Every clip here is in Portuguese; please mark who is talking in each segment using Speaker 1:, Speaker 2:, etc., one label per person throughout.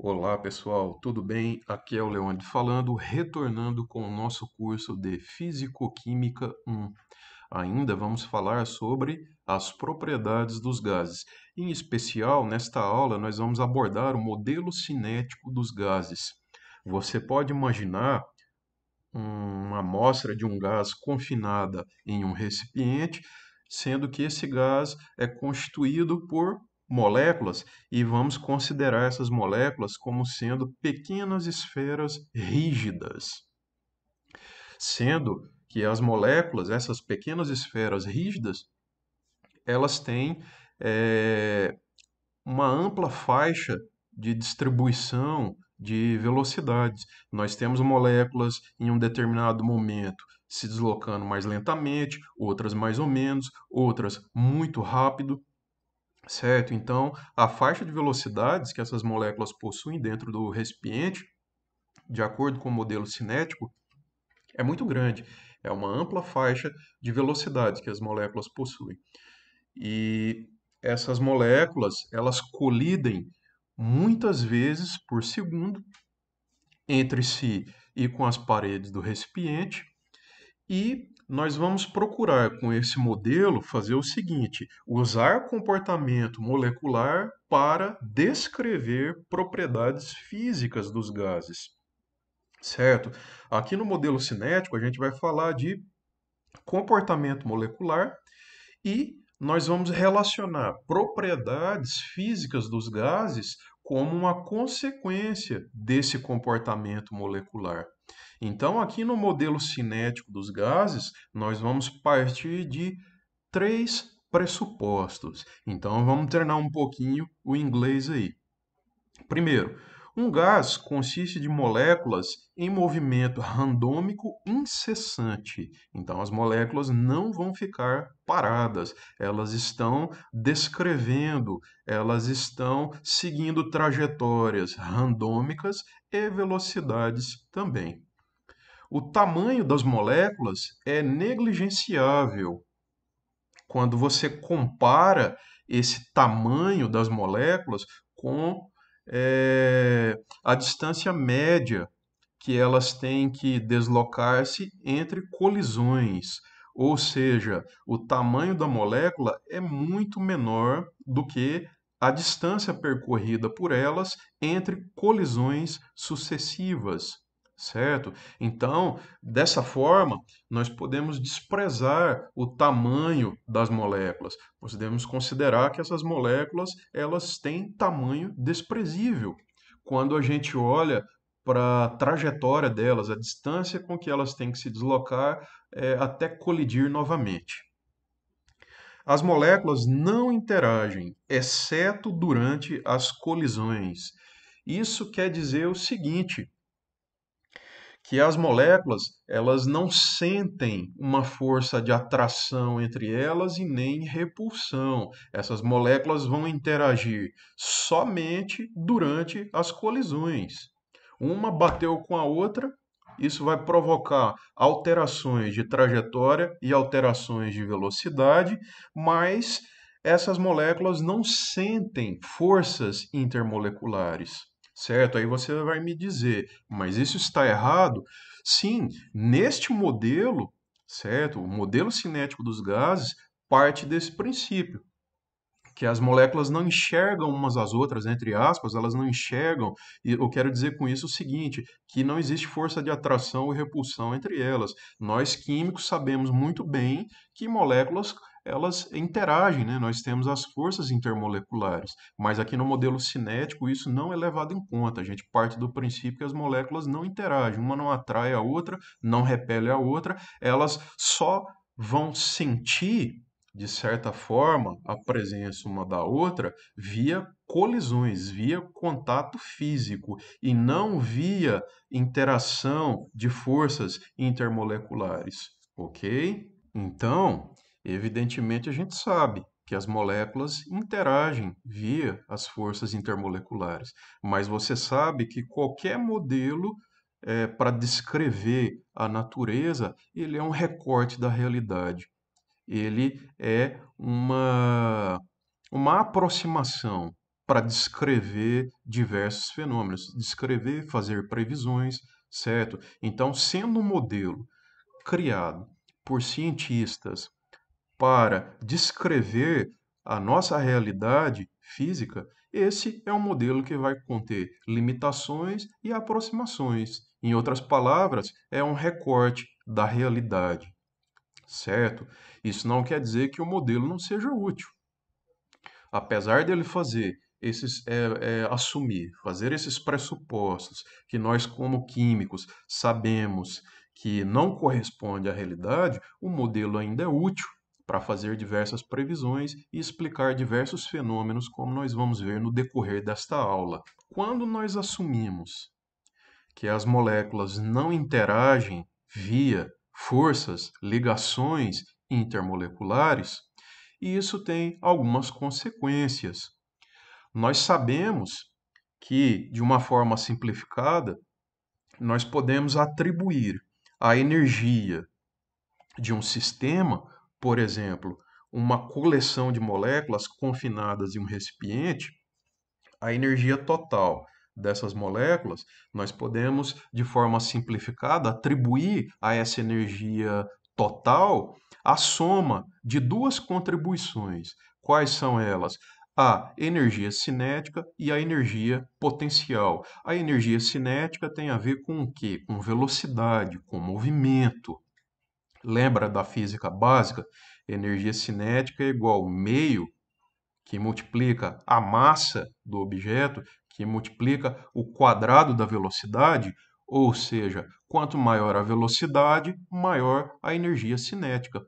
Speaker 1: Olá pessoal, tudo bem? Aqui é o Leonardo falando, retornando com o nosso curso de Físico-Química 1. Ainda vamos falar sobre as propriedades dos gases. Em especial, nesta aula, nós vamos abordar o modelo cinético dos gases. Você pode imaginar uma amostra de um gás confinada em um recipiente, sendo que esse gás é constituído por moléculas e vamos considerar essas moléculas como sendo pequenas esferas rígidas. Sendo que as moléculas, essas pequenas esferas rígidas, elas têm é, uma ampla faixa de distribuição de velocidades. Nós temos moléculas em um determinado momento se deslocando mais lentamente, outras mais ou menos, outras muito rápido, Certo? Então, a faixa de velocidades que essas moléculas possuem dentro do recipiente, de acordo com o modelo cinético, é muito grande. É uma ampla faixa de velocidades que as moléculas possuem. E essas moléculas, elas colidem muitas vezes por segundo entre si e com as paredes do recipiente, e nós vamos procurar com esse modelo fazer o seguinte: usar comportamento molecular para descrever propriedades físicas dos gases. Certo? Aqui no modelo cinético a gente vai falar de comportamento molecular e nós vamos relacionar propriedades físicas dos gases como uma consequência desse comportamento molecular. Então, aqui no modelo cinético dos gases, nós vamos partir de três pressupostos. Então, vamos treinar um pouquinho o inglês aí. Primeiro, um gás consiste de moléculas em movimento randômico incessante. Então, as moléculas não vão ficar paradas, elas estão descrevendo, elas estão seguindo trajetórias randômicas e velocidades também o tamanho das moléculas é negligenciável quando você compara esse tamanho das moléculas com é, a distância média que elas têm que deslocar-se entre colisões. Ou seja, o tamanho da molécula é muito menor do que a distância percorrida por elas entre colisões sucessivas certo? Então, dessa forma, nós podemos desprezar o tamanho das moléculas. Podemos considerar que essas moléculas, elas têm tamanho desprezível. Quando a gente olha para a trajetória delas, a distância com que elas têm que se deslocar é, até colidir novamente. As moléculas não interagem, exceto durante as colisões. Isso quer dizer o seguinte: que as moléculas elas não sentem uma força de atração entre elas e nem repulsão. Essas moléculas vão interagir somente durante as colisões. Uma bateu com a outra, isso vai provocar alterações de trajetória e alterações de velocidade, mas essas moléculas não sentem forças intermoleculares certo? Aí você vai me dizer, mas isso está errado? Sim, neste modelo, certo? O modelo cinético dos gases parte desse princípio, que as moléculas não enxergam umas às outras, entre aspas, elas não enxergam. E eu quero dizer com isso o seguinte, que não existe força de atração ou repulsão entre elas. Nós químicos sabemos muito bem que moléculas elas interagem, né? nós temos as forças intermoleculares, mas aqui no modelo cinético isso não é levado em conta. A gente parte do princípio que as moléculas não interagem, uma não atrai a outra, não repele a outra, elas só vão sentir, de certa forma, a presença uma da outra via colisões, via contato físico e não via interação de forças intermoleculares, ok? Então, Evidentemente, a gente sabe que as moléculas interagem via as forças intermoleculares, mas você sabe que qualquer modelo é, para descrever a natureza, ele é um recorte da realidade. Ele é uma, uma aproximação para descrever diversos fenômenos, descrever, fazer previsões, certo? Então, sendo um modelo criado por cientistas para descrever a nossa realidade física, esse é um modelo que vai conter limitações e aproximações. Em outras palavras, é um recorte da realidade. Certo? Isso não quer dizer que o modelo não seja útil. Apesar dele fazer esses é, é, assumir, fazer esses pressupostos que nós como químicos sabemos que não corresponde à realidade, o modelo ainda é útil para fazer diversas previsões e explicar diversos fenômenos, como nós vamos ver no decorrer desta aula. Quando nós assumimos que as moléculas não interagem via forças, ligações intermoleculares, isso tem algumas consequências. Nós sabemos que, de uma forma simplificada, nós podemos atribuir a energia de um sistema por exemplo, uma coleção de moléculas confinadas em um recipiente, a energia total dessas moléculas, nós podemos, de forma simplificada, atribuir a essa energia total a soma de duas contribuições. Quais são elas? a energia cinética e a energia potencial. A energia cinética tem a ver com o quê? Com velocidade, com movimento. Lembra da física básica? Energia cinética é igual ao meio que multiplica a massa do objeto, que multiplica o quadrado da velocidade, ou seja, quanto maior a velocidade, maior a energia cinética.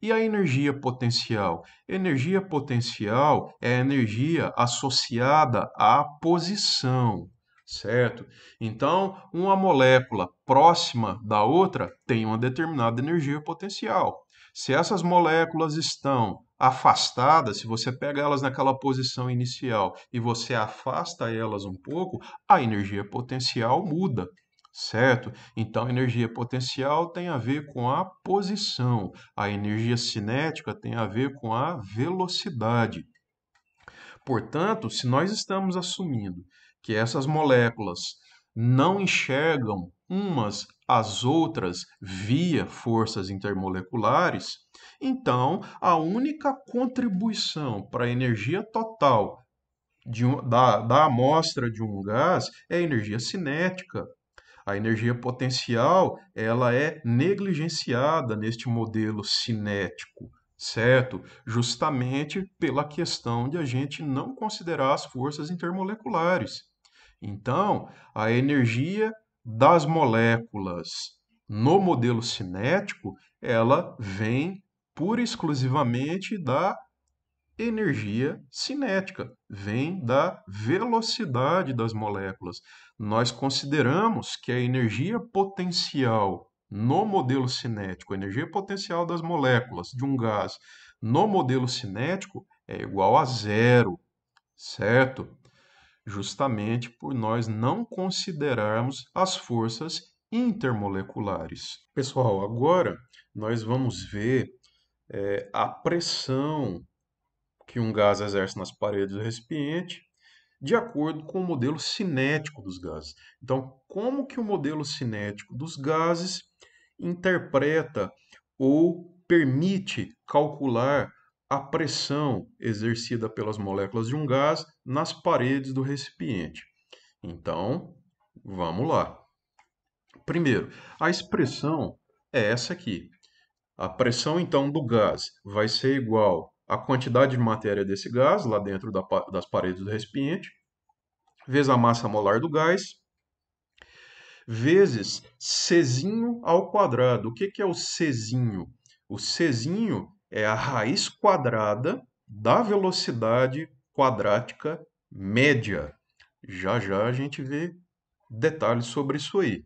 Speaker 1: E a energia potencial? Energia potencial é a energia associada à posição certo? Então, uma molécula próxima da outra tem uma determinada energia potencial. Se essas moléculas estão afastadas, se você pega elas naquela posição inicial e você afasta elas um pouco, a energia potencial muda, certo? Então, energia potencial tem a ver com a posição, a energia cinética tem a ver com a velocidade. Portanto, se nós estamos assumindo que essas moléculas não enxergam umas às outras via forças intermoleculares, então a única contribuição para a energia total um, da, da amostra de um gás é a energia cinética. A energia potencial ela é negligenciada neste modelo cinético, certo? Justamente pela questão de a gente não considerar as forças intermoleculares. Então, a energia das moléculas no modelo cinético, ela vem pura e exclusivamente da energia cinética, vem da velocidade das moléculas. Nós consideramos que a energia potencial no modelo cinético, a energia potencial das moléculas de um gás no modelo cinético é igual a zero, certo? justamente por nós não considerarmos as forças intermoleculares. Pessoal, agora nós vamos ver é, a pressão que um gás exerce nas paredes do recipiente de acordo com o modelo cinético dos gases. Então, como que o modelo cinético dos gases interpreta ou permite calcular a pressão exercida pelas moléculas de um gás nas paredes do recipiente. Então, vamos lá. Primeiro, a expressão é essa aqui. A pressão então do gás vai ser igual à quantidade de matéria desse gás lá dentro da, das paredes do recipiente vezes a massa molar do gás vezes Czinho ao quadrado. O que, que é o Czinho? O Czinho é a raiz quadrada da velocidade quadrática média. Já já a gente vê detalhes sobre isso aí.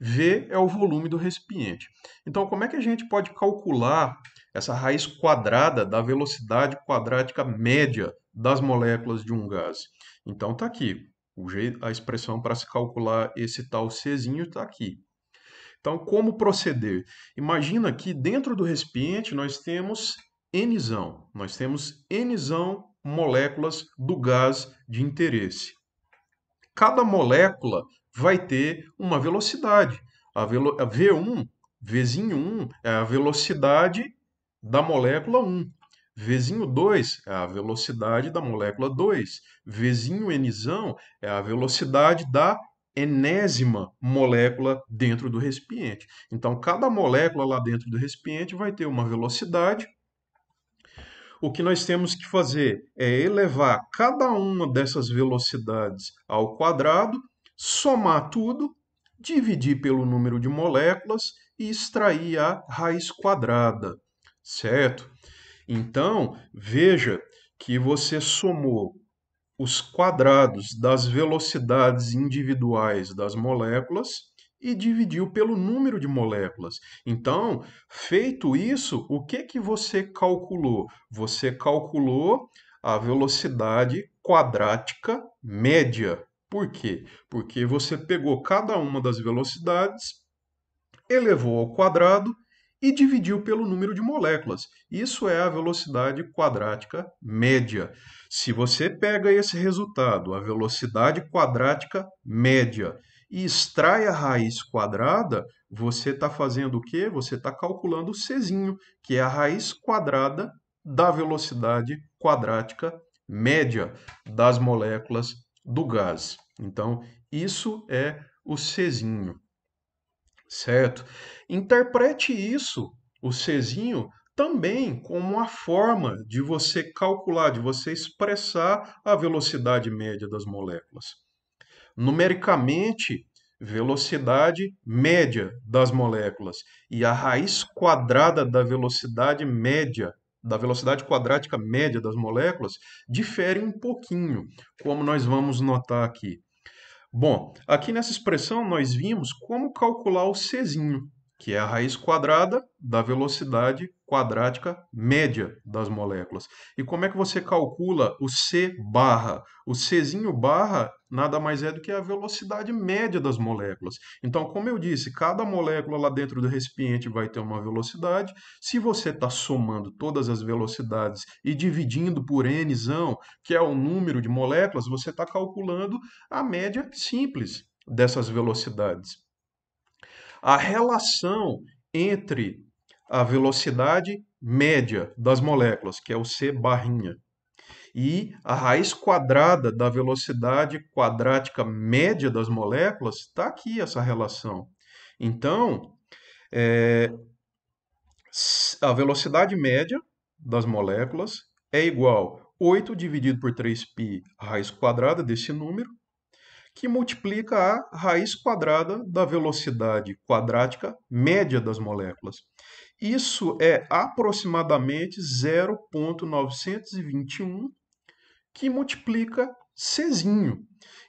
Speaker 1: V é o volume do recipiente. Então, como é que a gente pode calcular essa raiz quadrada da velocidade quadrática média das moléculas de um gás? Então, está aqui. a expressão para se calcular esse tal Czinho está aqui. Então, como proceder? Imagina que dentro do recipiente nós temos enisão, nós temos enisão moléculas do gás de interesse. Cada molécula vai ter uma velocidade. A, velo a V1, vezinho 1 é a velocidade da molécula 1. Vezinho 2 é a velocidade da molécula 2. Vezinho Nzão é a velocidade da enésima molécula dentro do recipiente. Então, cada molécula lá dentro do recipiente vai ter uma velocidade. O que nós temos que fazer é elevar cada uma dessas velocidades ao quadrado, somar tudo, dividir pelo número de moléculas e extrair a raiz quadrada, certo? Então, veja que você somou os quadrados das velocidades individuais das moléculas e dividiu pelo número de moléculas. Então, feito isso, o que que você calculou? Você calculou a velocidade quadrática média. Por quê? Porque você pegou cada uma das velocidades, elevou ao quadrado e dividiu pelo número de moléculas. Isso é a velocidade quadrática média. Se você pega esse resultado, a velocidade quadrática média, e extrai a raiz quadrada, você está fazendo o quê? Você está calculando o C, que é a raiz quadrada da velocidade quadrática média das moléculas do gás. Então, isso é o Czinho certo? Interprete isso, o Czinho, também como uma forma de você calcular, de você expressar a velocidade média das moléculas. Numericamente, velocidade média das moléculas e a raiz quadrada da velocidade média da velocidade quadrática média das moléculas difere um pouquinho, como nós vamos notar aqui. Bom, aqui nessa expressão nós vimos como calcular o Czinho que é a raiz quadrada da velocidade quadrática média das moléculas. E como é que você calcula o c barra? O czinho barra nada mais é do que a velocidade média das moléculas. Então, como eu disse, cada molécula lá dentro do recipiente vai ter uma velocidade. Se você está somando todas as velocidades e dividindo por n, que é o número de moléculas, você está calculando a média simples dessas velocidades a relação entre a velocidade média das moléculas, que é o C barrinha, e a raiz quadrada da velocidade quadrática média das moléculas, está aqui essa relação. Então, é, a velocidade média das moléculas é igual 8 dividido por 3π raiz quadrada desse número, que multiplica a raiz quadrada da velocidade quadrática média das moléculas. Isso é aproximadamente 0,921, que multiplica Czinho.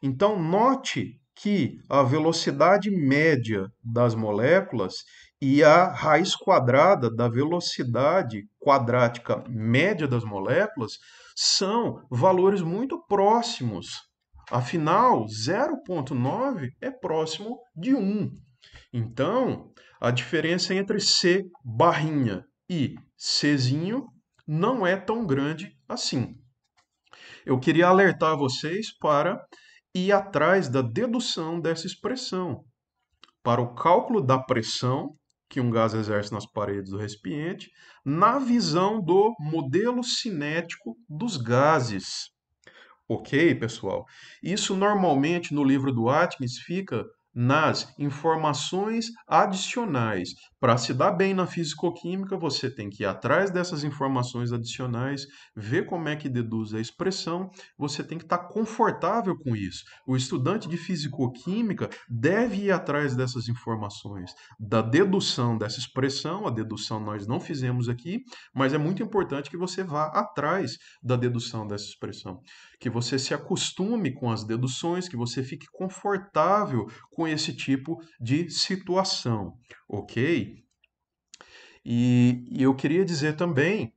Speaker 1: Então, note que a velocidade média das moléculas e a raiz quadrada da velocidade quadrática média das moléculas são valores muito próximos Afinal, 0,9 é próximo de 1. Então, a diferença entre C barrinha e Czinho não é tão grande assim. Eu queria alertar vocês para ir atrás da dedução dessa expressão, para o cálculo da pressão que um gás exerce nas paredes do recipiente, na visão do modelo cinético dos gases. Ok, pessoal? Isso normalmente no livro do Atkins fica nas informações adicionais, para se dar bem na fisicoquímica, você tem que ir atrás dessas informações adicionais, ver como é que deduz a expressão, você tem que estar tá confortável com isso. O estudante de fisicoquímica deve ir atrás dessas informações, da dedução dessa expressão, a dedução nós não fizemos aqui, mas é muito importante que você vá atrás da dedução dessa expressão, que você se acostume com as deduções, que você fique confortável com esse tipo de situação ok? E, e eu queria dizer também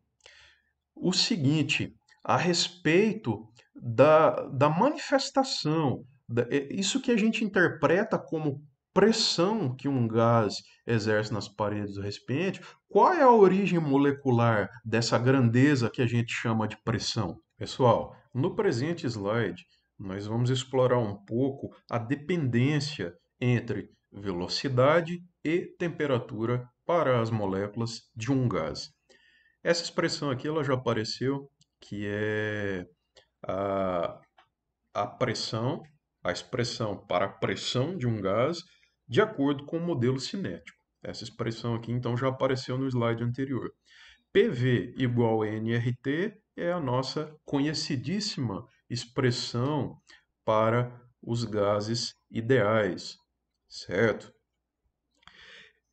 Speaker 1: o seguinte a respeito da, da manifestação, da, isso que a gente interpreta como pressão que um gás exerce nas paredes do recipiente, qual é a origem molecular dessa grandeza que a gente chama de pressão? Pessoal, no presente slide, nós vamos explorar um pouco a dependência entre velocidade e temperatura para as moléculas de um gás. Essa expressão aqui ela já apareceu, que é a, a pressão, a expressão para a pressão de um gás de acordo com o modelo cinético. Essa expressão aqui então já apareceu no slide anterior. PV igual a nRT é a nossa conhecidíssima expressão para os gases ideais, certo?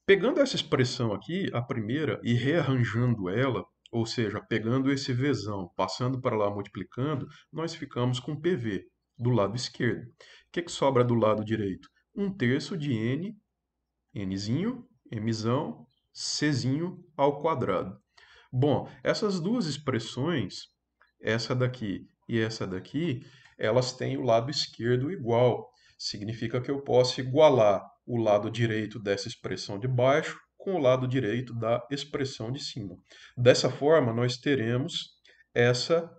Speaker 1: Pegando essa expressão aqui, a primeira, e rearranjando ela, ou seja, pegando esse Vzão, passando para lá multiplicando, nós ficamos com PV do lado esquerdo. O que, é que sobra do lado direito? 1 um terço de N, Nzinho, Mzão, Czinho ao quadrado. Bom, essas duas expressões, essa daqui e essa daqui, elas têm o lado esquerdo igual. Significa que eu posso igualar o lado direito dessa expressão de baixo com o lado direito da expressão de cima. Dessa forma, nós teremos essa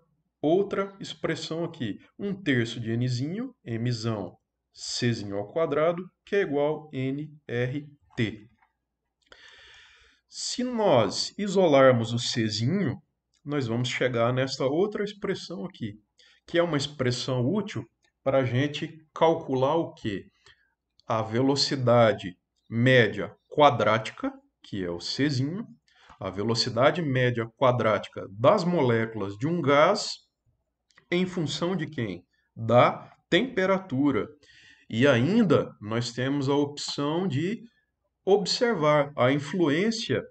Speaker 1: outra expressão aqui, um terço de nzinho, mzão, czinho ao quadrado, que é igual a nrt. Se nós isolarmos o czinho, nós vamos chegar nesta outra expressão aqui, que é uma expressão útil para a gente calcular o quê? a velocidade média quadrática, que é o C, a velocidade média quadrática das moléculas de um gás em função de quem? Da temperatura. E ainda nós temos a opção de observar a influência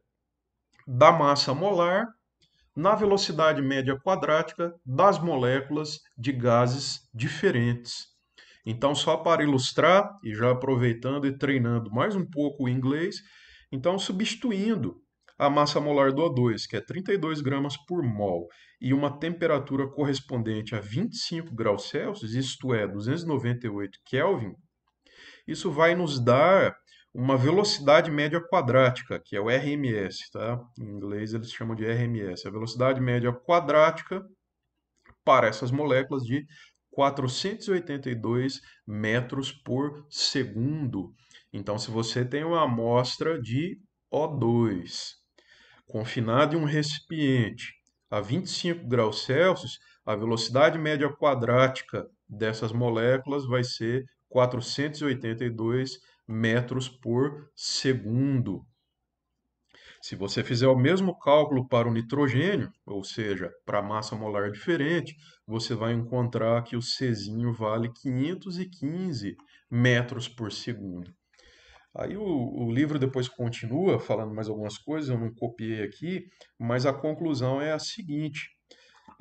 Speaker 1: da massa molar na velocidade média quadrática das moléculas de gases diferentes. Então, só para ilustrar, e já aproveitando e treinando mais um pouco o inglês, então substituindo a massa molar do O2, que é 32 gramas por mol, e uma temperatura correspondente a 25 graus Celsius, isto é, 298 Kelvin, isso vai nos dar uma velocidade média quadrática, que é o RMS, tá? Em inglês eles chamam de RMS, a velocidade média quadrática para essas moléculas de 482 metros por segundo. Então, se você tem uma amostra de O2 confinada em um recipiente a 25 graus Celsius, a velocidade média quadrática dessas moléculas vai ser 482 metros por segundo. Se você fizer o mesmo cálculo para o nitrogênio, ou seja, para a massa molar diferente, você vai encontrar que o C vale 515 metros por segundo. Aí o, o, livro depois continua falando mais algumas coisas, eu não copiei aqui, mas a conclusão é a seguinte: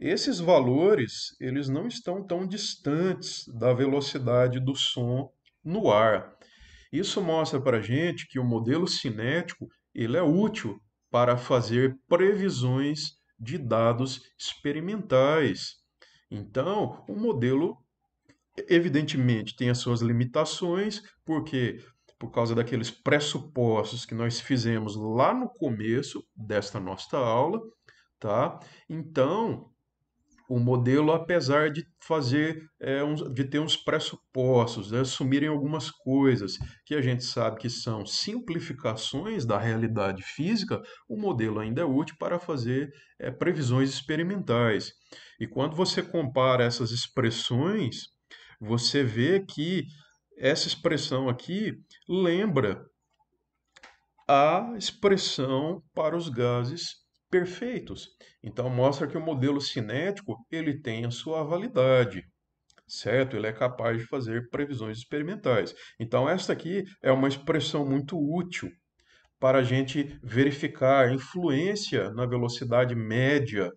Speaker 1: esses valores eles não estão tão distantes da velocidade do som no ar. Isso mostra para a gente que o modelo cinético ele é útil para fazer previsões de dados experimentais. Então, o modelo evidentemente tem as suas limitações, porque por causa daqueles pressupostos que nós fizemos lá no começo desta nossa aula, tá? Então, o modelo, apesar de fazer é, uns, de ter uns pressupostos, né, assumirem algumas coisas que a gente sabe que são simplificações da realidade física, o modelo ainda é útil para fazer é, previsões experimentais. E quando você compara essas expressões, você vê que essa expressão aqui lembra a expressão para os gases perfeitos. Então mostra que o modelo cinético ele tem a sua validade, certo? Ele é capaz de fazer previsões experimentais. Então esta aqui é uma expressão muito útil para a gente verificar a influência na velocidade média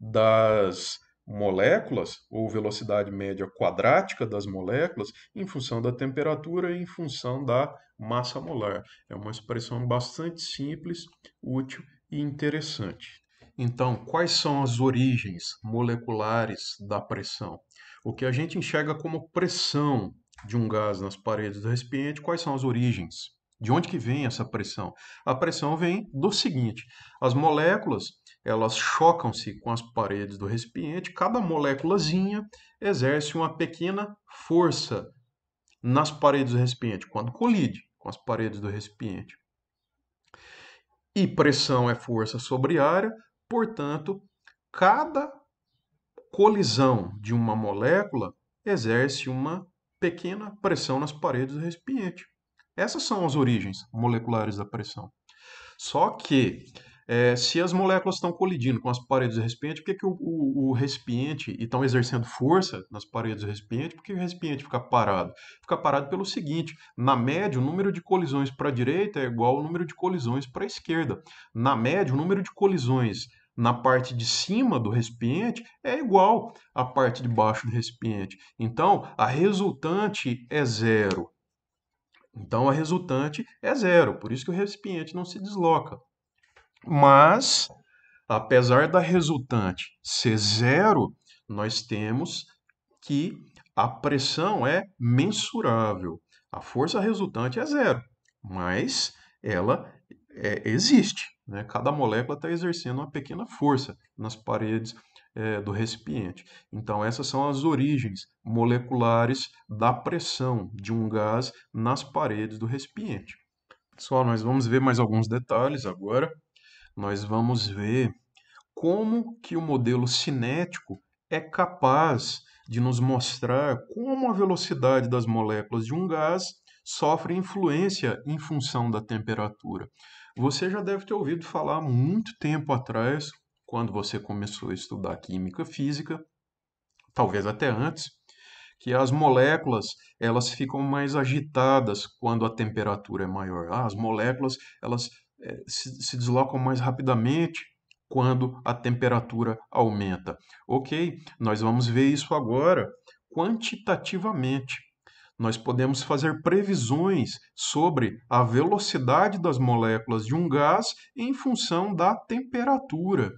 Speaker 1: das moléculas ou velocidade média quadrática das moléculas em função da temperatura e em função da massa molar. É uma expressão bastante simples, útil e interessante. Então, quais são as origens moleculares da pressão? O que a gente enxerga como pressão de um gás nas paredes do recipiente, quais são as origens? De onde que vem essa pressão? A pressão vem do seguinte: as moléculas elas chocam-se com as paredes do recipiente, cada moléculazinha exerce uma pequena força nas paredes do recipiente quando colide com as paredes do recipiente. E pressão é força sobre área, portanto, cada colisão de uma molécula exerce uma pequena pressão nas paredes do recipiente. Essas são as origens moleculares da pressão. Só que é, se as moléculas estão colidindo com as paredes do recipiente, por que, que o, o, o recipiente e estão exercendo força nas paredes do recipiente? Porque o recipiente fica parado? Fica parado pelo seguinte: na média, o número de colisões para a direita é igual ao número de colisões para a esquerda. Na média, o número de colisões na parte de cima do recipiente é igual à parte de baixo do recipiente. Então, a resultante é zero. Então, a resultante é zero. Por isso que o recipiente não se desloca. Mas, apesar da resultante ser zero, nós temos que a pressão é mensurável. A força resultante é zero, mas ela é, existe. Né? Cada molécula está exercendo uma pequena força nas paredes é, do recipiente. Então, essas são as origens moleculares da pressão de um gás nas paredes do recipiente. Pessoal, nós vamos ver mais alguns detalhes agora nós vamos ver como que o modelo cinético é capaz de nos mostrar como a velocidade das moléculas de um gás sofre influência em função da temperatura. Você já deve ter ouvido falar muito tempo atrás, quando você começou a estudar química física, talvez até antes, que as moléculas elas ficam mais agitadas quando a temperatura é maior. Ah, as moléculas elas é, se, se deslocam mais rapidamente quando a temperatura aumenta. Ok, nós vamos ver isso agora quantitativamente. Nós podemos fazer previsões sobre a velocidade das moléculas de um gás em função da temperatura.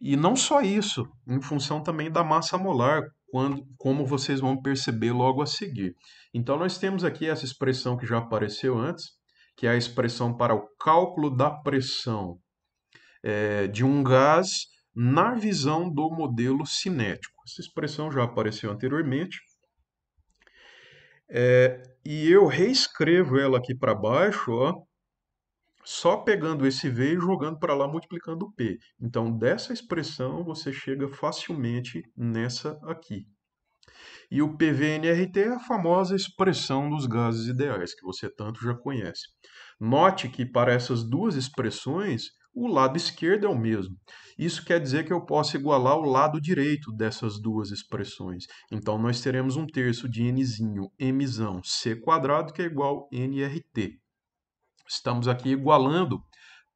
Speaker 1: E não só isso, em função também da massa molar, quando, como vocês vão perceber logo a seguir. Então, nós temos aqui essa expressão que já apareceu antes, que é a expressão para o cálculo da pressão é, de um gás na visão do modelo cinético. Essa expressão já apareceu anteriormente. É, e eu reescrevo ela aqui para baixo, ó, só pegando esse V e jogando para lá, multiplicando o P. Então, dessa expressão, você chega facilmente nessa aqui. E o PVNRT é a famosa expressão dos gases ideais, que você tanto já conhece. Note que para essas duas expressões, o lado esquerdo é o mesmo. Isso quer dizer que eu posso igualar o lado direito dessas duas expressões. Então, nós teremos um terço de nzinho, mzão, c quadrado, que é igual a nrt. Estamos aqui igualando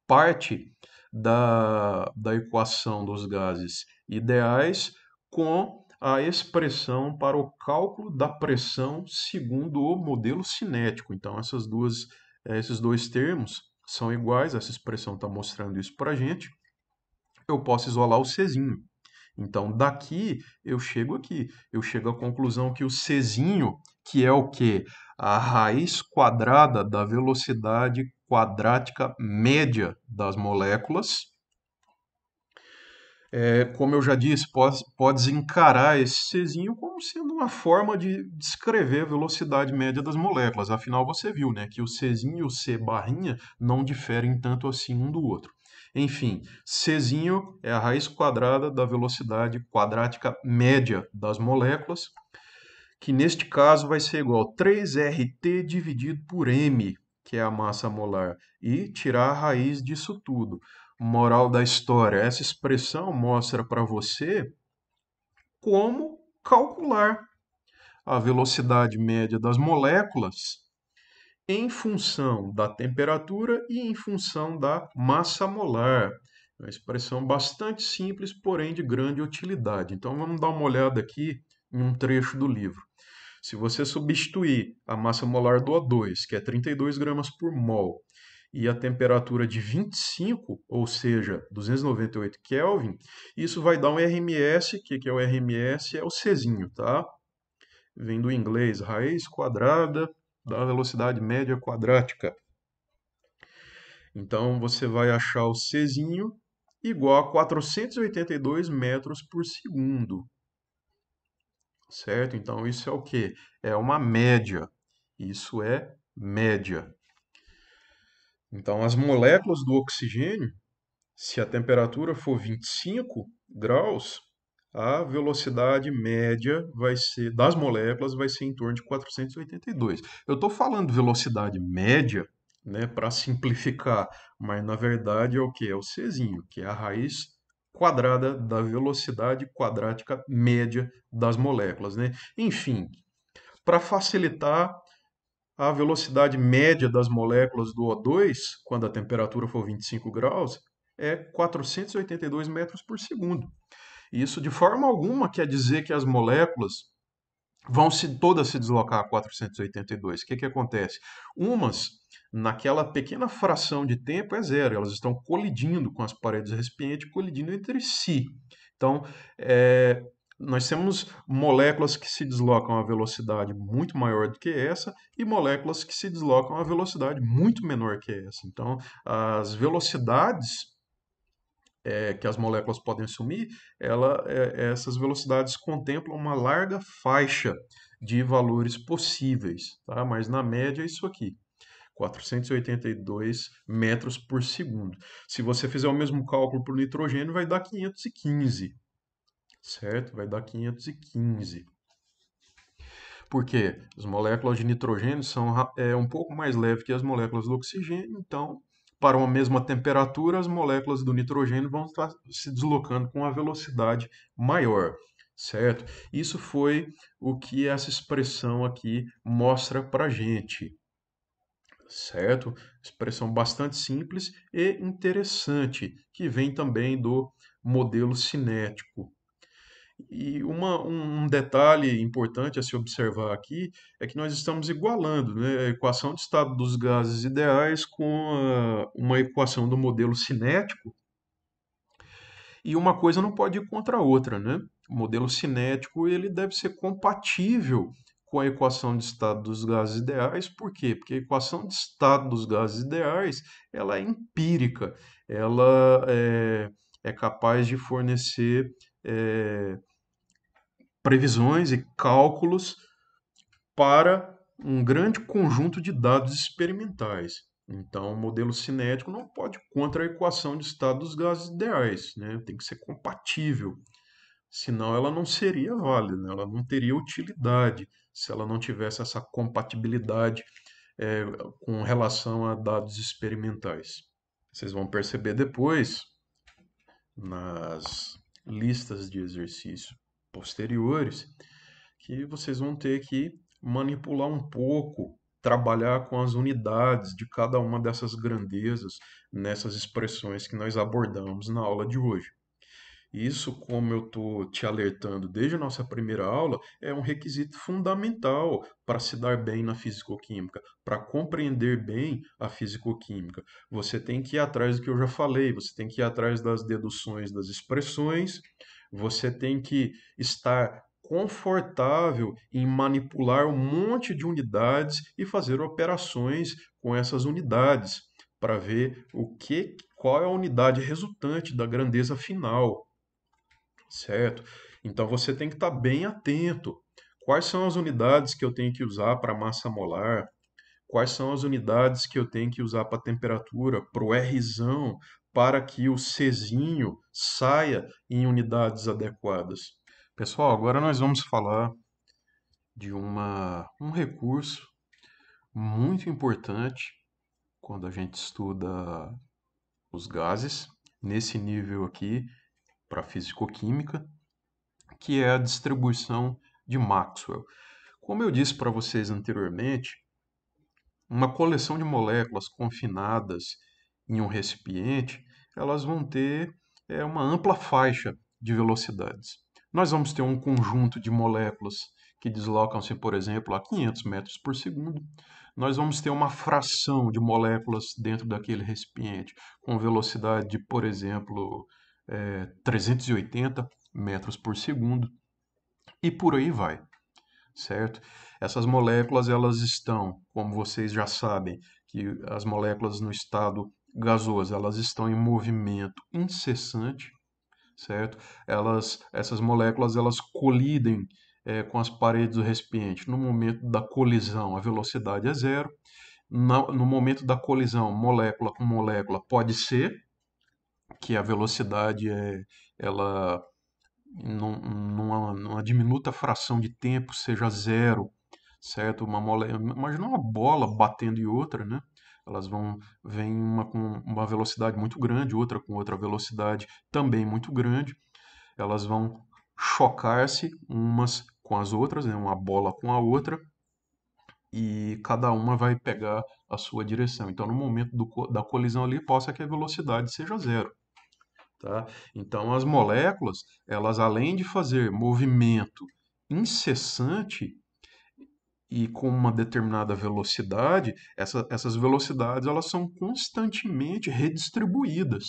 Speaker 1: parte da, da equação dos gases ideais com a expressão para o cálculo da pressão segundo o modelo cinético. Então, essas duas, eh, esses dois termos são iguais, essa expressão está mostrando isso para a gente. Eu posso isolar o Czinho. Então, daqui eu chego aqui, eu chego à conclusão que o Czinho, que é o que? A raiz quadrada da velocidade quadrática média das moléculas, é, como eu já disse, pode, podes encarar esse Czinho como sendo uma forma de descrever a velocidade média das moléculas. Afinal, você viu né, que o Czinho e o C barrinha não diferem tanto assim um do outro. Enfim, Czinho é a raiz quadrada da velocidade quadrática média das moléculas, que neste caso vai ser igual a 3RT dividido por M, que é a massa molar, e tirar a raiz disso tudo. Moral da história: essa expressão mostra para você como calcular a velocidade média das moléculas em função da temperatura e em função da massa molar. É uma expressão bastante simples, porém de grande utilidade. Então vamos dar uma olhada aqui em um trecho do livro. Se você substituir a massa molar do O2, que é 32 gramas por mol, e a temperatura de 25, ou seja, 298 Kelvin, isso vai dar um RMS, que que é o RMS? É o Czinho, tá? Vem do inglês, raiz quadrada da velocidade média quadrática. Então você vai achar o Czinho igual a 482 metros por segundo. Certo? Então isso é o que? É uma média. Isso é média. Então, as moléculas do oxigênio, se a temperatura for 25 graus, a velocidade média vai ser das moléculas vai ser em torno de 482. Eu estou falando velocidade média, né, para simplificar, mas na verdade é o que é o Czinho, que é a raiz quadrada da velocidade quadrática média das moléculas, né? Enfim, para facilitar a velocidade média das moléculas do O2, quando a temperatura for 25 graus, é 482 metros por segundo. Isso de forma alguma quer dizer que as moléculas vão se todas se deslocar a 482. O que, que acontece? Umas, naquela pequena fração de tempo, é zero. Elas estão colidindo com as paredes recipientes, colidindo entre si. Então, é, nós temos moléculas que se deslocam a velocidade muito maior do que essa e moléculas que se deslocam a velocidade muito menor que essa. Então, as velocidades é, que as moléculas podem assumir, ela, é, essas velocidades contemplam uma larga faixa de valores possíveis, tá? mas na média é isso aqui. 482 metros por segundo. Se você fizer o mesmo cálculo para o nitrogênio, vai dar 515 certo? Vai dar 515. Porque as moléculas de nitrogênio são é, um pouco mais leves que as moléculas do oxigênio, então, para uma mesma temperatura, as moléculas do nitrogênio vão estar se deslocando com uma velocidade maior, certo? Isso foi o que essa expressão aqui mostra para gente, certo? Expressão bastante simples e interessante, que vem também do modelo cinético, e uma, um detalhe importante a se observar aqui é que nós estamos igualando né, a equação de estado dos gases ideais com a, uma equação do modelo cinético. E uma coisa não pode ir contra a outra. Né? O modelo cinético ele deve ser compatível com a equação de estado dos gases ideais. Por quê? Porque a equação de estado dos gases ideais ela é empírica, ela é, é capaz de fornecer é, previsões e cálculos para um grande conjunto de dados experimentais. Então, o modelo cinético não pode contra a equação de estado dos gases ideais, né? tem que ser compatível, senão ela não seria válida, ela não teria utilidade se ela não tivesse essa compatibilidade é, com relação a dados experimentais. Vocês vão perceber depois, nas listas de exercício posteriores, que vocês vão ter que manipular um pouco, trabalhar com as unidades de cada uma dessas grandezas nessas expressões que nós abordamos na aula de hoje. Isso, como eu estou te alertando desde a nossa primeira aula, é um requisito fundamental para se dar bem na fisicoquímica, para compreender bem a fisicoquímica. Você tem que ir atrás do que eu já falei, você tem que ir atrás das deduções das expressões, você tem que estar confortável em manipular um monte de unidades e fazer operações com essas unidades para ver o que qual é a unidade resultante da grandeza final certo? Então você tem que estar tá bem atento. Quais são as unidades que eu tenho que usar para massa molar? Quais são as unidades que eu tenho que usar para temperatura, para o Rzão, para que o Czinho saia em unidades adequadas? Pessoal, agora nós vamos falar de uma, um recurso muito importante quando a gente estuda os gases. Nesse nível aqui, para físico-química, que é a distribuição de Maxwell. Como eu disse para vocês anteriormente, uma coleção de moléculas confinadas em um recipiente, elas vão ter é, uma ampla faixa de velocidades. Nós vamos ter um conjunto de moléculas que deslocam-se, por exemplo, a 500 metros por segundo. Nós vamos ter uma fração de moléculas dentro daquele recipiente com velocidade de, por exemplo, é, 380 metros por segundo e por aí vai, certo? Essas moléculas elas estão, como vocês já sabem, que as moléculas no estado gasoso elas estão em movimento incessante, certo? Elas, essas moléculas elas colidem é, com as paredes do recipiente. No momento da colisão, a velocidade é zero. No, no momento da colisão, molécula com molécula pode ser que a velocidade é, ela numa, numa diminuta fração de tempo seja zero, certo? Uma mole... Imagina uma bola batendo em outra, né? Elas vão vem uma com uma velocidade muito grande, outra com outra velocidade também muito grande. Elas vão chocar-se umas com as outras, né? uma bola com a outra, e cada uma vai pegar a sua direção. Então, no momento do, da colisão ali, possa que a velocidade seja zero. Tá? Então, as moléculas, elas além de fazer movimento incessante e com uma determinada velocidade, essa, essas velocidades elas são constantemente redistribuídas.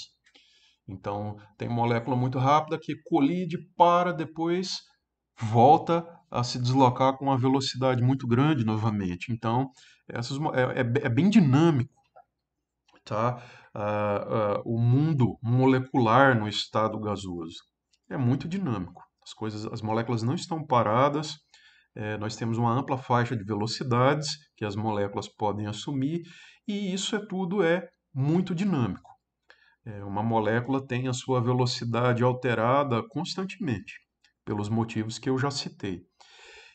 Speaker 1: Então, tem molécula muito rápida que colide, para, depois volta a se deslocar com uma velocidade muito grande novamente. Então, essas, é, é, é bem dinâmico tá? Ah, ah, o mundo molecular no estado gasoso. É muito dinâmico. As coisas, as moléculas não estão paradas. É, nós temos uma ampla faixa de velocidades que as moléculas podem assumir e isso é tudo é muito dinâmico. É, uma molécula tem a sua velocidade alterada constantemente pelos motivos que eu já citei.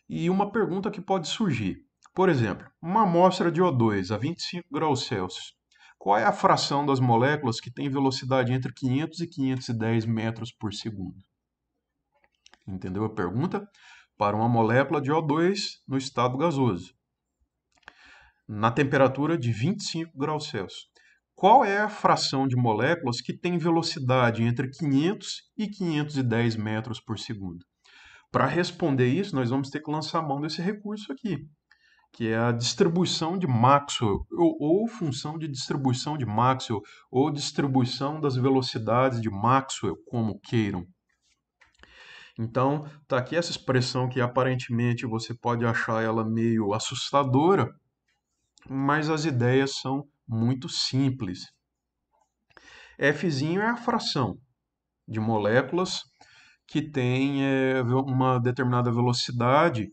Speaker 1: E uma pergunta que pode surgir, por exemplo, uma amostra de O2 a 25 graus Celsius qual é a fração das moléculas que tem velocidade entre 500 e 510 metros por segundo? Entendeu a pergunta? Para uma molécula de O2 no estado gasoso, na temperatura de 25 graus Celsius. Qual é a fração de moléculas que tem velocidade entre 500 e 510 metros por segundo? Para responder isso, nós vamos ter que lançar mão desse recurso aqui, que é a distribuição de Maxwell, ou, ou, função de distribuição de Maxwell, ou distribuição das velocidades de Maxwell, como queiram. Então, está aqui essa expressão que aparentemente você pode achar ela meio assustadora, mas as ideias são muito simples. F é a fração de moléculas que tem é, uma determinada velocidade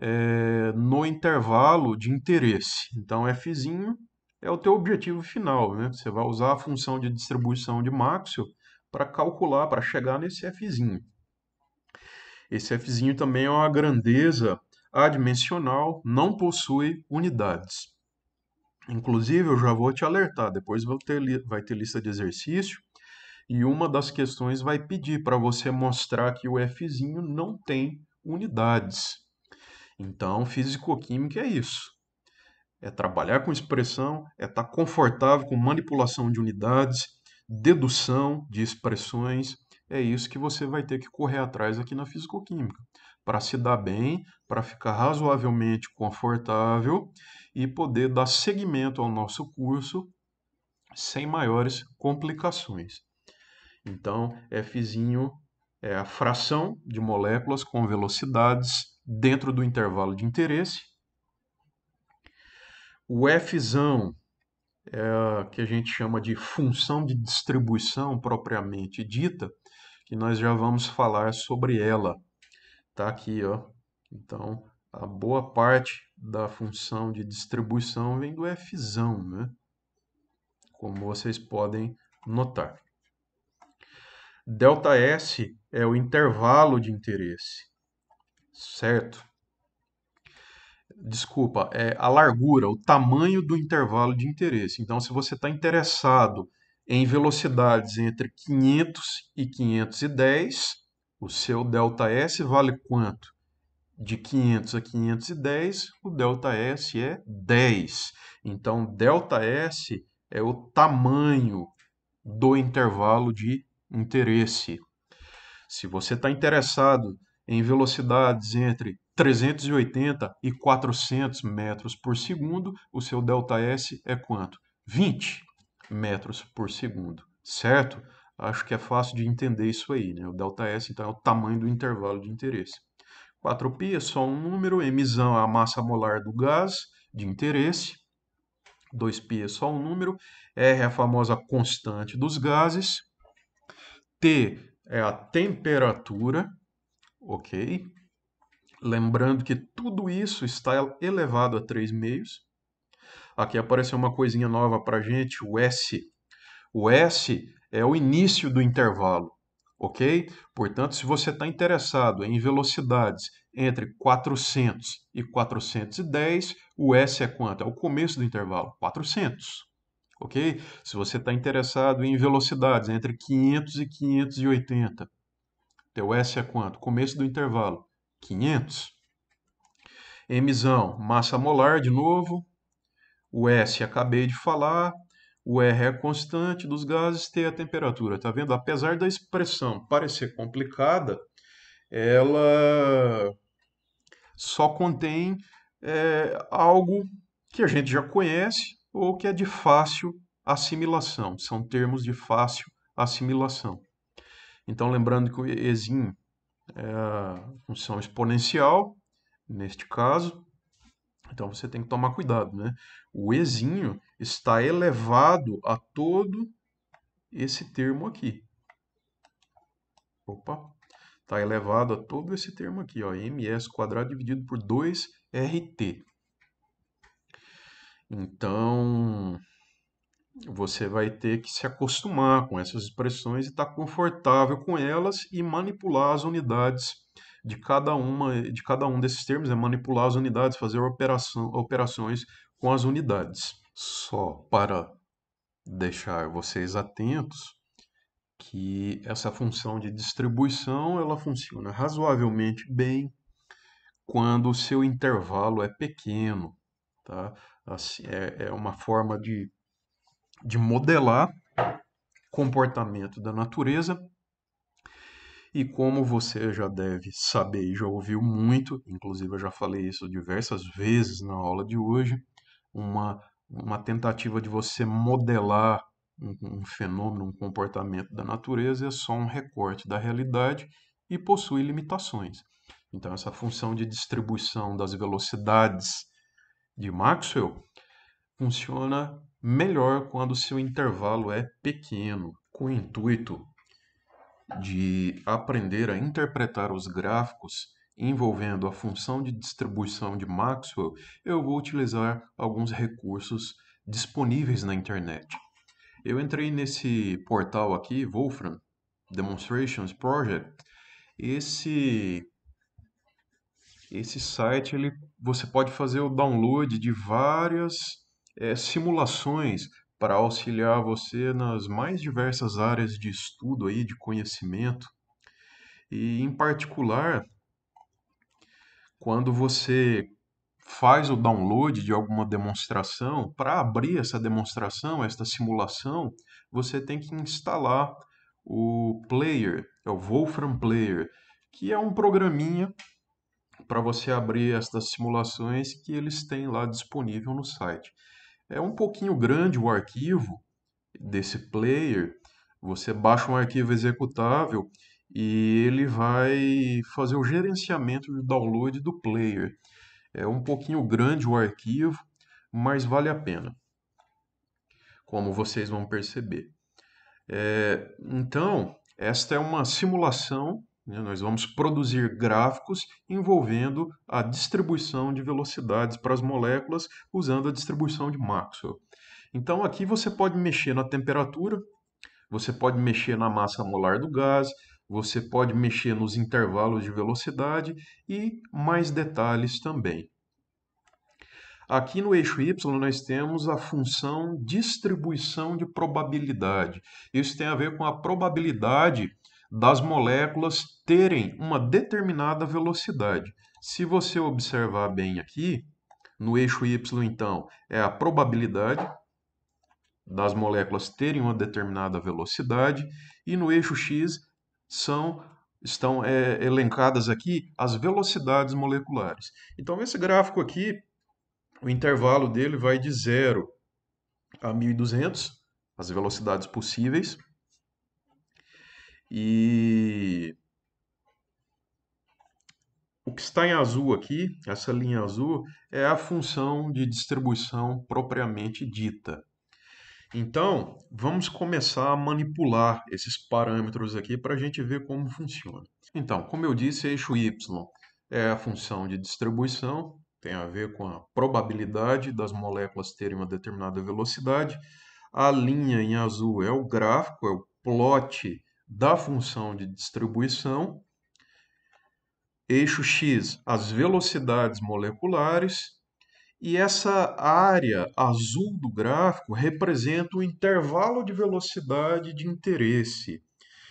Speaker 1: é, no intervalo de interesse. Então, Fzinho é o teu objetivo final. Né? Você vai usar a função de distribuição de Maxwell para calcular, para chegar nesse Fzinho. Esse Fzinho também é uma grandeza adimensional, não possui unidades. Inclusive, eu já vou te alertar, depois vai ter, vai ter lista de exercício, e uma das questões vai pedir para você mostrar que o Fzinho não tem unidades. Então, físico-química é isso. É trabalhar com expressão, é estar tá confortável com manipulação de unidades, dedução de expressões. É isso que você vai ter que correr atrás aqui na físico-química, para se dar bem, para ficar razoavelmente confortável e poder dar seguimento ao nosso curso sem maiores complicações. Então, Fzinho é a fração de moléculas com velocidades dentro do intervalo de interesse. O F é, que a gente chama de função de distribuição propriamente dita, que nós já vamos falar sobre ela. Tá aqui, ó. Então, a boa parte da função de distribuição vem do F, né? Como vocês podem notar. Delta S é o intervalo de interesse certo? Desculpa, é a largura, o tamanho do intervalo de interesse. Então, se você está interessado em velocidades entre 500 e 510, o seu delta S vale quanto? De 500 a 510, o delta S é 10. Então, delta S é o tamanho do intervalo de interesse. Se você está interessado em velocidades entre 380 e 400 metros por segundo, o seu delta S é quanto? 20 metros por segundo, certo? Acho que é fácil de entender isso aí, né? O delta S, então, é o tamanho do intervalo de interesse. 4π é só um número, emissão é a massa molar do gás de interesse, 2π é só um número, R é a famosa constante dos gases, T é a temperatura, Ok? Lembrando que tudo isso está elevado a 3 meios. Aqui apareceu uma coisinha nova para gente, o S. O S é o início do intervalo, ok? Portanto, se você está interessado em velocidades entre 400 e 410, o S é quanto? É o começo do intervalo, 400, ok? Se você está interessado em velocidades entre 500 e 580, teu S é quanto? Começo do intervalo, 500. Emissão, massa molar de novo. O S acabei de falar. O R é constante dos gases, T é a temperatura. Tá vendo? Apesar da expressão parecer complicada, ela só contém é, algo que a gente já conhece ou que é de fácil assimilação. São termos de fácil assimilação. Então, lembrando que o ezinho é a função exponencial, neste caso, então você tem que tomar cuidado, né? O ezinho está elevado a todo esse termo aqui. Opa! Está elevado a todo esse termo aqui, ó, ms quadrado dividido por 2rt. Então, você vai ter que se acostumar com essas expressões e estar tá confortável com elas e manipular as unidades de cada uma de cada um desses termos, é né? manipular as unidades, fazer operação, operações com as unidades. Só para deixar vocês atentos que essa função de distribuição ela funciona razoavelmente bem quando o seu intervalo é pequeno, tá? Assim, é, é uma forma de de modelar comportamento da natureza. E como você já deve saber e já ouviu muito, inclusive eu já falei isso diversas vezes na aula de hoje, uma, uma tentativa de você modelar um, um fenômeno, um comportamento da natureza é só um recorte da realidade e possui limitações. Então, essa função de distribuição das velocidades de Maxwell funciona melhor quando seu intervalo é pequeno, com o intuito de aprender a interpretar os gráficos envolvendo a função de distribuição de Maxwell, eu vou utilizar alguns recursos disponíveis na internet. Eu entrei nesse portal aqui, Wolfram Demonstrations Project. Esse esse site ele você pode fazer o download de várias é, simulações para auxiliar você nas mais diversas áreas de estudo aí de conhecimento e em particular quando você faz o download de alguma demonstração para abrir essa demonstração esta simulação você tem que instalar o player é o Wolfram Player que é um programinha para você abrir estas simulações que eles têm lá disponível no site. É um pouquinho grande o arquivo desse player. Você baixa um arquivo executável e ele vai fazer o gerenciamento de download do player. É um pouquinho grande o arquivo, mas vale a pena, como vocês vão perceber. É, então, esta é uma simulação né? Nós vamos produzir gráficos envolvendo a distribuição de velocidades para as moléculas usando a distribuição de Maxwell. Então aqui você pode mexer na temperatura, você pode mexer na massa molar do gás, você pode mexer nos intervalos de velocidade e mais detalhes também. Aqui no eixo y nós temos a função distribuição de probabilidade. Isso tem a ver com a probabilidade das moléculas terem uma determinada velocidade. Se você observar bem aqui, no eixo y, então, é a probabilidade das moléculas terem uma determinada velocidade, e no eixo x são estão é, elencadas aqui as velocidades moleculares. Então, esse gráfico aqui, o intervalo dele vai de 0 a 1200, as velocidades possíveis, e o que está em azul aqui, essa linha azul, é a função de distribuição propriamente dita. Então, vamos começar a manipular esses parâmetros aqui para a gente ver como funciona. Então, como eu disse, eixo y é a função de distribuição, tem a ver com a probabilidade das moléculas terem uma determinada velocidade. A linha em azul é o gráfico, é o plot da função de distribuição, eixo x, as velocidades moleculares, e essa área azul do gráfico representa o intervalo de velocidade de interesse.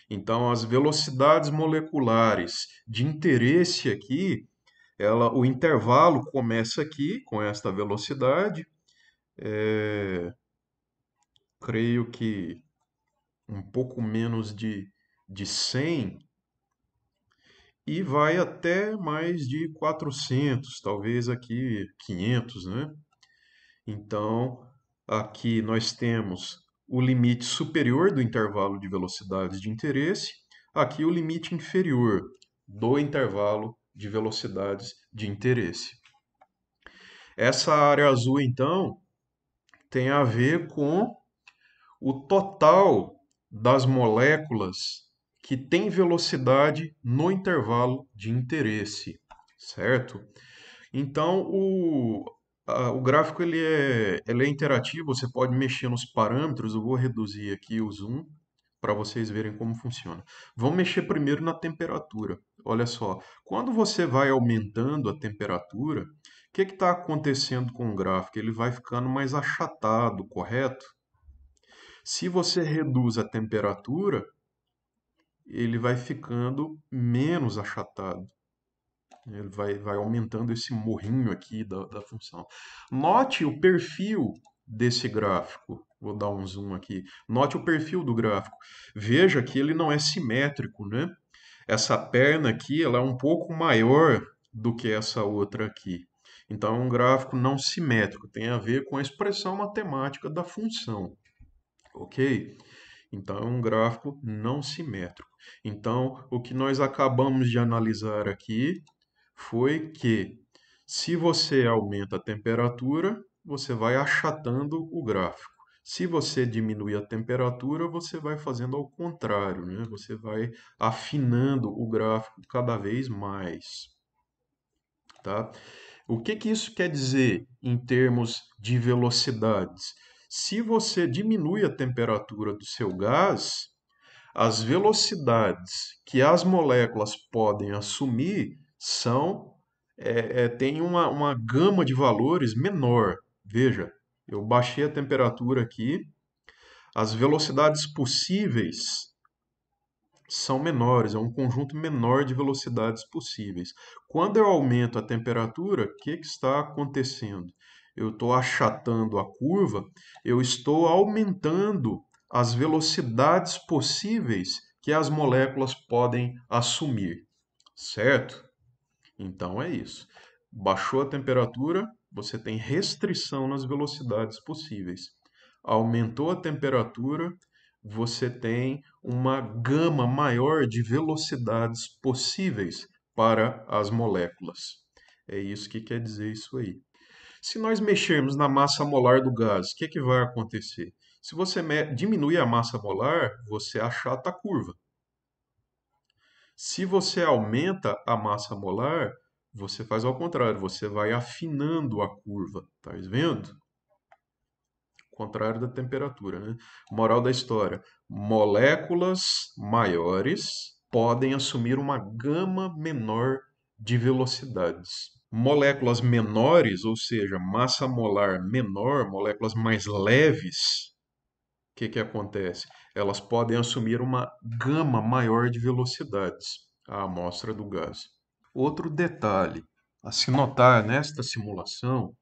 Speaker 1: Então, as velocidades moleculares de interesse aqui, ela, o intervalo começa aqui com esta velocidade, é, creio que um pouco menos de, de 100 e vai até mais de 400, talvez aqui 500, né? Então, aqui nós temos o limite superior do intervalo de velocidades de interesse, aqui o limite inferior do intervalo de velocidades de interesse. Essa área azul, então, tem a ver com o total das moléculas que têm velocidade no intervalo de interesse, certo? Então, o, a, o gráfico ele é, ele é interativo, você pode mexer nos parâmetros, eu vou reduzir aqui o zoom para vocês verem como funciona. Vamos mexer primeiro na temperatura. Olha só, quando você vai aumentando a temperatura, o que está acontecendo com o gráfico? Ele vai ficando mais achatado, correto? Se você reduz a temperatura, ele vai ficando menos achatado. Ele vai, vai aumentando esse morrinho aqui da, da função. Note o perfil desse gráfico. Vou dar um zoom aqui. Note o perfil do gráfico. Veja que ele não é simétrico, né? Essa perna aqui ela é um pouco maior do que essa outra aqui. Então é um gráfico não simétrico, tem a ver com a expressão matemática da função ok? Então, é um gráfico não simétrico. Então, o que nós acabamos de analisar aqui foi que se você aumenta a temperatura, você vai achatando o gráfico. Se você diminuir a temperatura, você vai fazendo ao contrário, né? Você vai afinando o gráfico cada vez mais, tá? O que, que isso quer dizer em termos de velocidades? Se você diminui a temperatura do seu gás, as velocidades que as moléculas podem assumir são é, é, tem uma, uma gama de valores menor. Veja, eu baixei a temperatura aqui, as velocidades possíveis são menores, é um conjunto menor de velocidades possíveis. Quando eu aumento a temperatura, o que, que está acontecendo? eu estou achatando a curva, eu estou aumentando as velocidades possíveis que as moléculas podem assumir, certo? Então é isso. Baixou a temperatura, você tem restrição nas velocidades possíveis. Aumentou a temperatura, você tem uma gama maior de velocidades possíveis para as moléculas. É isso que quer dizer isso aí. Se nós mexermos na massa molar do gás, o que, é que vai acontecer? Se você diminui a massa molar, você achata a curva. Se você aumenta a massa molar, você faz ao contrário, você vai afinando a curva. Tá vendo? contrário da temperatura, né? Moral da história: moléculas maiores podem assumir uma gama menor de velocidades moléculas menores, ou seja, massa molar menor, moléculas mais leves, o que, que acontece? Elas podem assumir uma gama maior de velocidades, a amostra do gás. Outro detalhe a se notar nesta simulação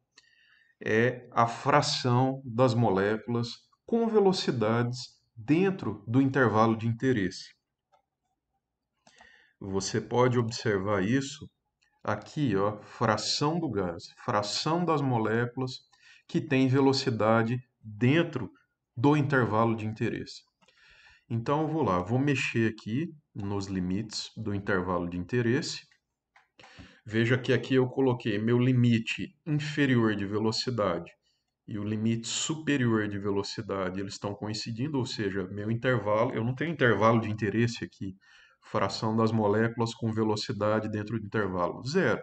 Speaker 1: é a fração das moléculas com velocidades dentro do intervalo de interesse. Você pode observar isso aqui, ó, fração do gás, fração das moléculas que tem velocidade dentro do intervalo de interesse. Então, eu vou lá, vou mexer aqui nos limites do intervalo de interesse. Veja que aqui eu coloquei meu limite inferior de velocidade e o limite superior de velocidade, eles estão coincidindo, ou seja, meu intervalo, eu não tenho intervalo de interesse aqui, fração das moléculas com velocidade dentro do intervalo? Zero.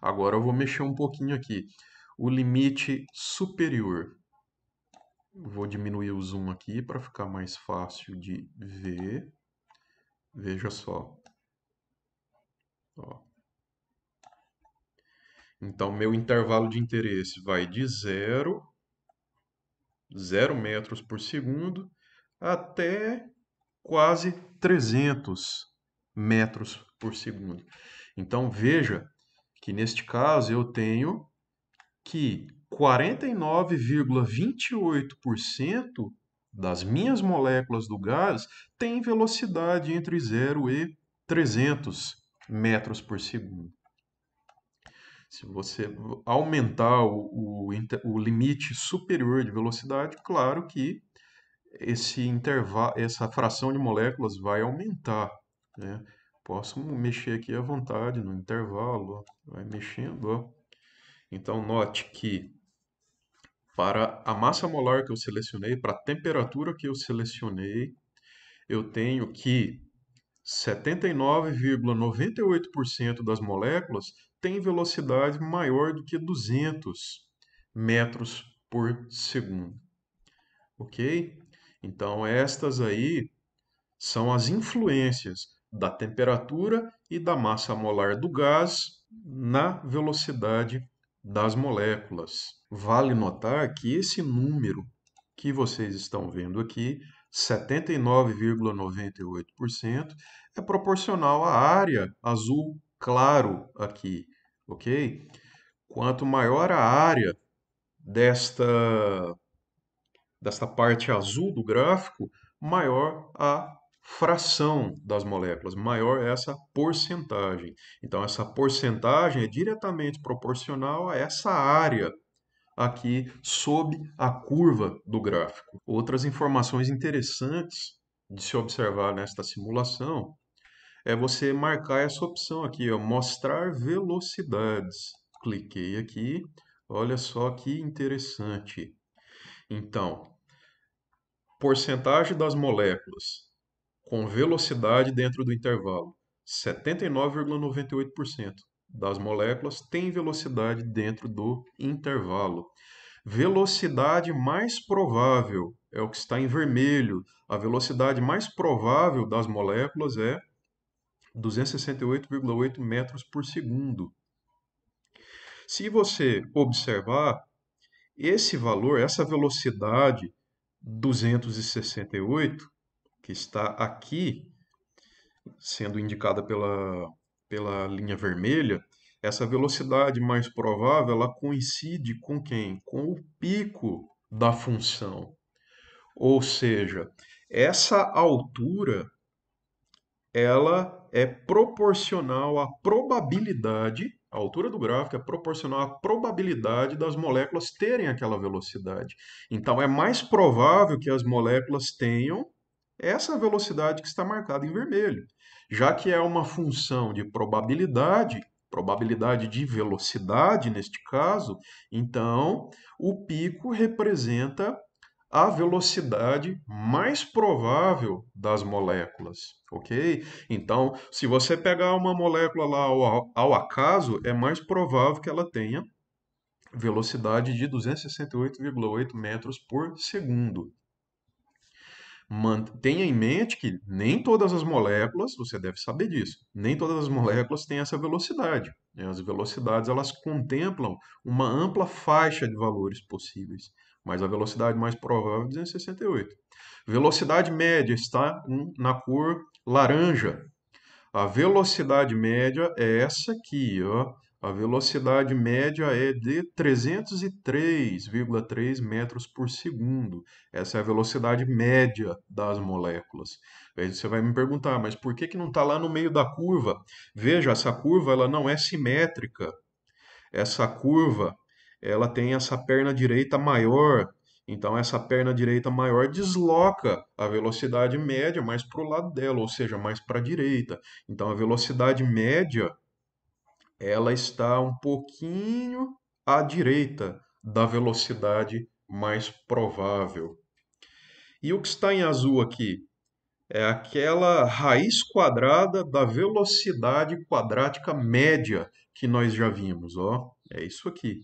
Speaker 1: Agora eu vou mexer um pouquinho aqui. O limite superior. Vou diminuir o zoom aqui para ficar mais fácil de ver. Veja só. Ó. Então, meu intervalo de interesse vai de zero zero metros por segundo, até quase 300 metros por segundo. Então veja que neste caso eu tenho que 49,28% das minhas moléculas do gás têm velocidade entre 0 e 300 metros por segundo. Se você aumentar o, o, o limite superior de velocidade, claro que esse intervalo, essa fração de moléculas vai aumentar. Né? Posso mexer aqui à vontade no intervalo, vai mexendo. Ó. Então, note que para a massa molar que eu selecionei, para a temperatura que eu selecionei, eu tenho que 79,98% das moléculas tem velocidade maior do que 200 metros por segundo. Ok? Então, estas aí são as influências da temperatura e da massa molar do gás na velocidade das moléculas. Vale notar que esse número que vocês estão vendo aqui, 79,98%, é proporcional à área azul claro aqui, ok? Quanto maior a área desta desta parte azul do gráfico, maior a fração das moléculas, maior é essa porcentagem. Então, essa porcentagem é diretamente proporcional a essa área aqui sob a curva do gráfico. Outras informações interessantes de se observar nesta simulação é você marcar essa opção aqui, ó, mostrar velocidades. Cliquei aqui, olha só que interessante. Então, porcentagem das moléculas com velocidade dentro do intervalo. 79,98% das moléculas tem velocidade dentro do intervalo. Velocidade mais provável é o que está em vermelho. A velocidade mais provável das moléculas é 268,8 metros por segundo. Se você observar, esse valor, essa velocidade 268, que está aqui, sendo indicada pela, pela linha vermelha, essa velocidade mais provável ela coincide com quem? Com o pico da função. Ou seja, essa altura ela é proporcional à probabilidade a altura do gráfico é proporcional à probabilidade das moléculas terem aquela velocidade. Então, é mais provável que as moléculas tenham essa velocidade que está marcada em vermelho. Já que é uma função de probabilidade, probabilidade de velocidade neste caso, então o pico representa a velocidade mais provável das moléculas, ok? Então, se você pegar uma molécula lá ao, ao acaso, é mais provável que ela tenha velocidade de 268,8 metros por segundo, Tenha em mente que nem todas as moléculas, você deve saber disso, nem todas as moléculas têm essa velocidade. Né? As velocidades elas contemplam uma ampla faixa de valores possíveis, mas a velocidade mais provável é 268. Velocidade média está na cor laranja. A velocidade média é essa aqui, ó, a velocidade média é de 303,3 metros por segundo. Essa é a velocidade média das moléculas. Aí você vai me perguntar, mas por que, que não está lá no meio da curva? Veja, essa curva ela não é simétrica. Essa curva ela tem essa perna direita maior. Então, essa perna direita maior desloca a velocidade média mais para o lado dela, ou seja, mais para a direita. Então, a velocidade média ela está um pouquinho à direita da velocidade mais provável. E o que está em azul aqui é aquela raiz quadrada da velocidade quadrática média que nós já vimos, ó. É isso aqui,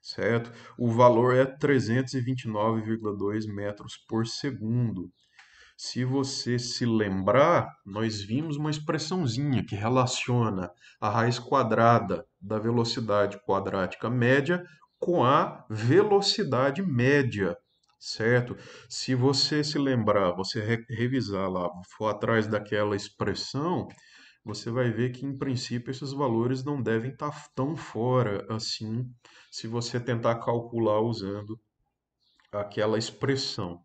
Speaker 1: certo? O valor é 329,2 metros por segundo. Se você se lembrar, nós vimos uma expressãozinha que relaciona a raiz quadrada da velocidade quadrática média com a velocidade média, certo? Se você se lembrar, você re revisar lá, for atrás daquela expressão, você vai ver que, em princípio, esses valores não devem estar tá tão fora assim se você tentar calcular usando aquela expressão.